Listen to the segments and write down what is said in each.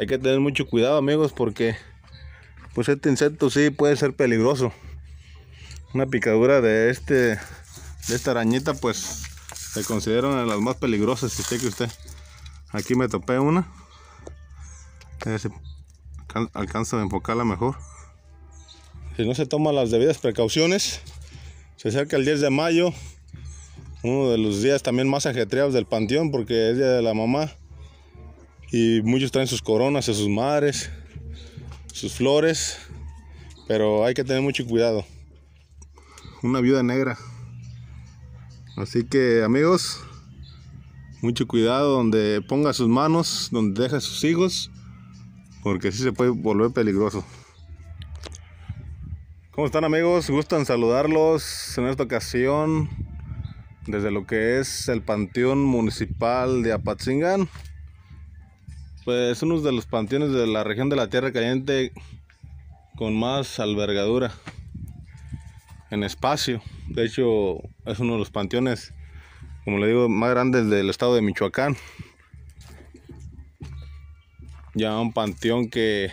Hay que tener mucho cuidado amigos porque pues este insecto sí puede ser peligroso. Una picadura de este de esta arañita pues se considera una de las más peligrosas si sé que usted. Aquí me topé una. alcanza a enfocarla mejor. Si no se toman las debidas precauciones, se acerca el 10 de mayo, uno de los días también más ajetreados del panteón porque es día de la mamá y muchos traen sus coronas a sus madres, sus flores. Pero hay que tener mucho cuidado. Una viuda negra. Así que amigos, mucho cuidado donde ponga sus manos, donde deja sus hijos, porque si se puede volver peligroso. ¿Cómo están amigos? Gustan saludarlos en esta ocasión desde lo que es el Panteón Municipal de Apatzingán. Pues es uno de los panteones de la región de la Tierra Caliente con más albergadura en espacio. De hecho, es uno de los panteones, como le digo, más grandes del estado de Michoacán. Ya un panteón que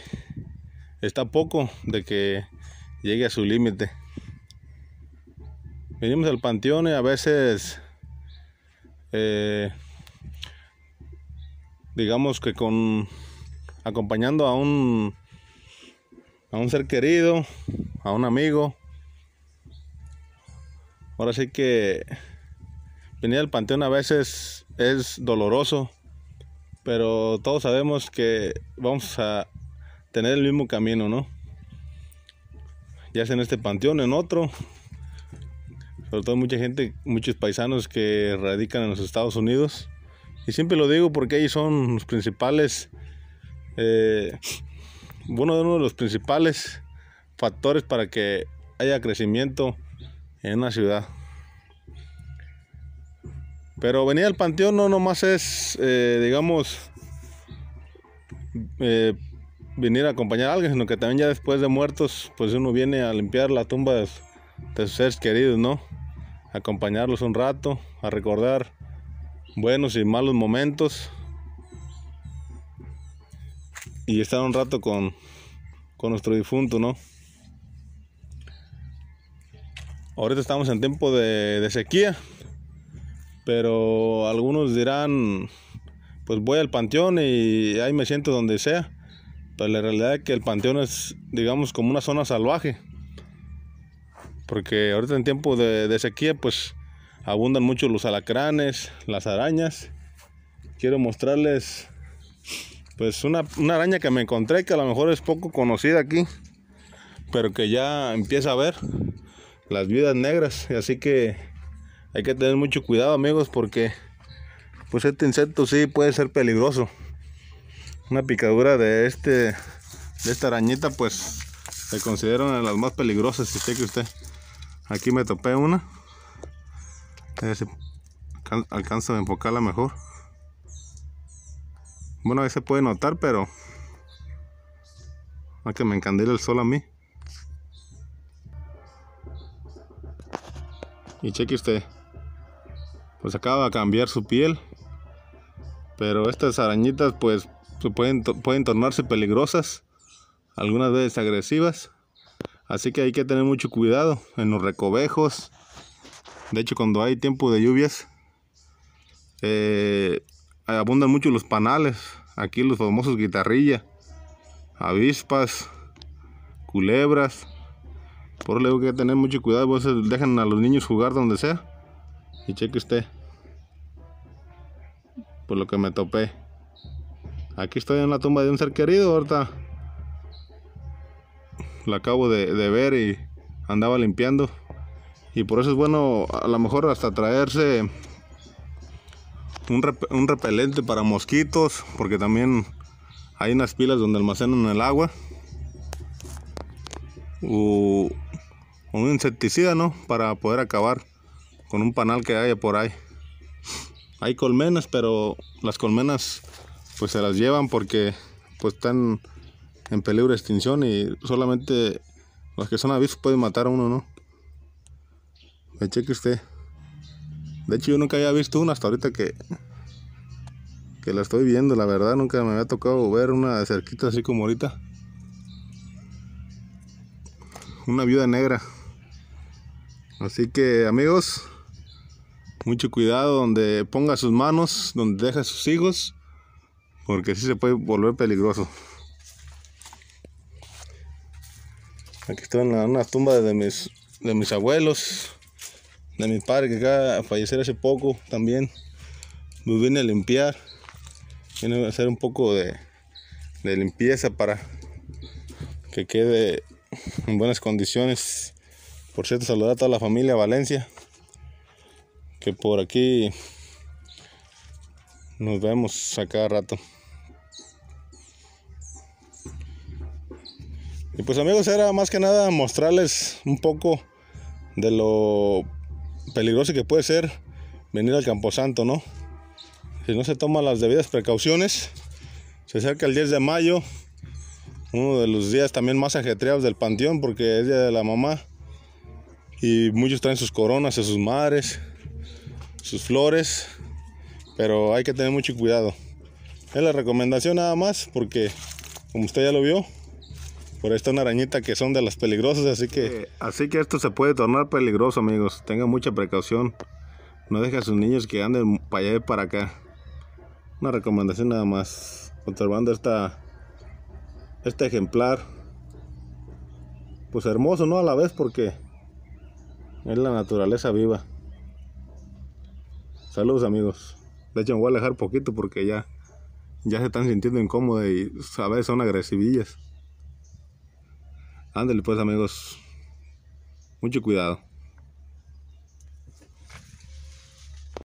está poco de que llegue a su límite. Venimos al panteón y a veces eh, digamos que con acompañando a un a un ser querido, a un amigo. Ahora sí que venir al panteón a veces es doloroso, pero todos sabemos que vamos a tener el mismo camino, ¿no? Ya sea en este panteón, en otro. Sobre todo mucha gente, muchos paisanos que radican en los Estados Unidos y siempre lo digo porque ellos son los principales, de eh, uno de los principales factores para que haya crecimiento en una ciudad. Pero venir al panteón no nomás es, eh, digamos, eh, venir a acompañar a alguien, sino que también ya después de muertos, pues uno viene a limpiar la tumba de, de sus seres queridos, ¿no? A acompañarlos un rato, a recordar buenos y malos momentos. Y estar un rato con, con nuestro difunto, ¿no? Ahorita estamos en tiempo de, sequía, pero algunos dirán, pues voy al panteón y ahí me siento donde sea. Pero la realidad es que el panteón es, digamos, como una zona salvaje. Porque ahorita en tiempo de, de sequía, pues abundan mucho los alacranes, las arañas. Quiero mostrarles pues una, araña que me encontré que a lo mejor es poco conocida aquí, pero que ya empieza a ver las vidas negras. Así que hay que tener mucho cuidado amigos porque pues este insecto sí puede ser peligroso. Una picadura de este de esta arañita pues se considera una de las más peligrosas si sé que usted aquí me topé una a ver si alcanzo a enfocarla mejor. Bueno, ahí se puede notar, pero... A que me encandila el sol a mí. Y cheque usted. Pues acaba de cambiar su piel. Pero estas arañitas pues pueden, pueden tornarse peligrosas. Algunas veces agresivas. Así que hay que tener mucho cuidado en los recovejos. De hecho, cuando hay tiempo de lluvias, eh, abundan mucho los panales. Aquí los famosos guitarrilla, avispas, culebras. Por que hay que tener mucho cuidado, pues, Dejen dejan a los niños jugar donde sea. Y cheque usted. Por lo que me topé. Aquí estoy en la tumba de un ser querido, ahorita. Lo acabo de ver y andaba limpiando. Y por eso es bueno a lo mejor hasta traerse un, repelente para mosquitos, porque también hay unas pilas donde almacenan el agua. O un insecticida, ¿no? Para poder acabar con un panal que haya por ahí. Hay colmenas, pero las colmenas pues se las llevan porque pues están en peligro de extinción y solamente los que son avisos pueden matar a uno, ¿no? Me cheque usted. De hecho, yo nunca había visto una hasta ahorita que, que la estoy viendo. La verdad, nunca me había tocado ver una de cerquita así como ahorita. Una viuda negra. Así que, amigos, mucho cuidado donde ponga sus manos, donde deja sus hijos, porque si se puede volver peligroso. Aquí están las tumbas de mis, de mis abuelos de mi padre que acaba de fallecer hace poco también. Me vine a limpiar. Vine a hacer un poco de, de limpieza para que quede en buenas condiciones. Por cierto, saludar a toda la familia Valencia. Que por aquí nos vemos a cada rato. Y pues amigos, era más que nada mostrarles un poco de lo peligroso que puede ser venir al Camposanto, ¿no? Si no se toman las debidas precauciones, se acerca el 10 de mayo, uno de los días también más ajetreados del panteón porque es día de la mamá y muchos traen sus coronas a sus madres, sus flores, pero hay que tener mucho cuidado. Es la recomendación nada más porque como usted ya lo vio, por esta arañita que son de las peligrosas, así que... Eh, así que esto se puede tornar peligroso, amigos. Tengan mucha precaución. No dejen a sus niños que anden para allá y para acá. Una recomendación nada más. Conservando esta, este ejemplar. Pues hermoso, ¿no? A la vez porque es la naturaleza viva. Saludos, amigos. De hecho, me voy a alejar poquito porque ya, ya se están sintiendo incómodos y a veces son agresivillas. Ándale pues amigos. Mucho cuidado.